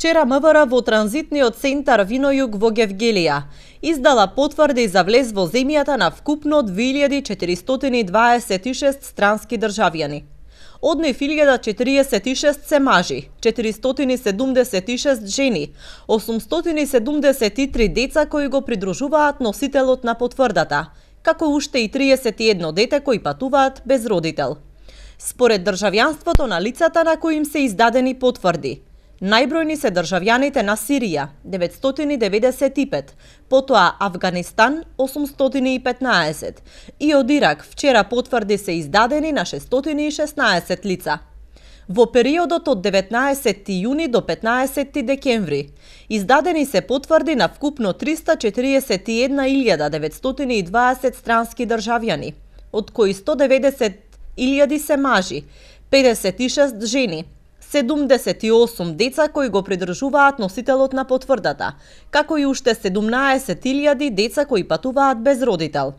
вчера МВР во транзитниот центар Винојуг во Гевгелија издала потврди за влез во земјата на вкупно 2426 странски државјани. Од нив 1046 се мажи, 476 жени, 873 деца кои го придружуваат носителот на потврдата, како уште и 31 дете кои патуваат без родител. Според државјанството на лицата на кои им се издадени потврди, Најбројни се државјаните на Сирија 995, потоа Афганистан 815 и од Ирак вчера потврди се издадени на 616 лица во периодот од 19. јуни до 15. декември. Издадени се потврди на вкупно 341.920 странски државјани, од кои 190.000 се мажи, 56 жени, 78 деца кои го придржуваат носителот на потврдата, како и уште 17.000 деца кои патуваат без родител.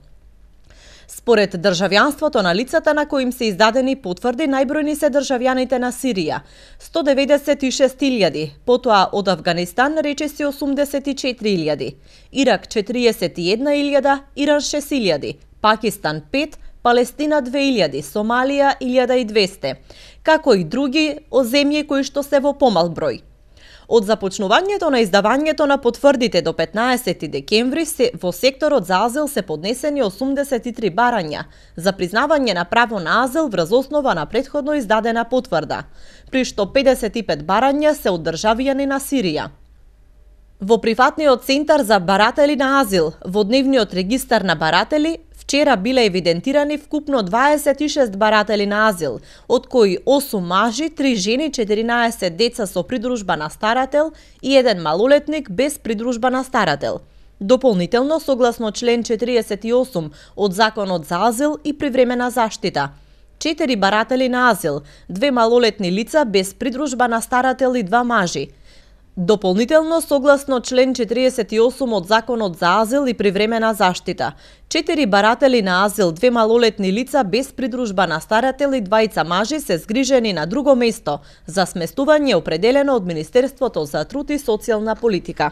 Според државјанството на лицата на кои им се издадени потврди, најбројни се државјаните на Сирија, 196.000, потоа од Афганистан речиси 84.000, Ирак 41.000, Иран 6.000, Пакистан 5, Палестина 2000, Сомалија 1200, како и други о земји кои што се во помал број. Од започнувањето на издавањето на потврдите до 15 декември се во секторот за азил се поднесени 83 барања за признавање на право на азел врз основа на предходно издадена потврда, при што 55 барања се од државјани на Сирија. Во прифатниот центар за баратели на азил, во дневниот регистар на баратели, Вчера биле евидентирани вкупно 26 баратели на азил, од кои 8 мажи, 3 жени, 14 деца со придружба на старател и еден малолетник без придружба на старател. Дополнително, согласно член 48 од Законот за азил и привремена заштита, четири баратели на азил, две малолетни лица без придружба на старател и два мажи – Дополнително, согласно член 48 од Законот за азил и привремена заштита, четири баратели на азил, две малолетни лица без придружба на старател и двајца мажи се згрижени на друго место за сместување определено од Министерството за труд и социјална политика.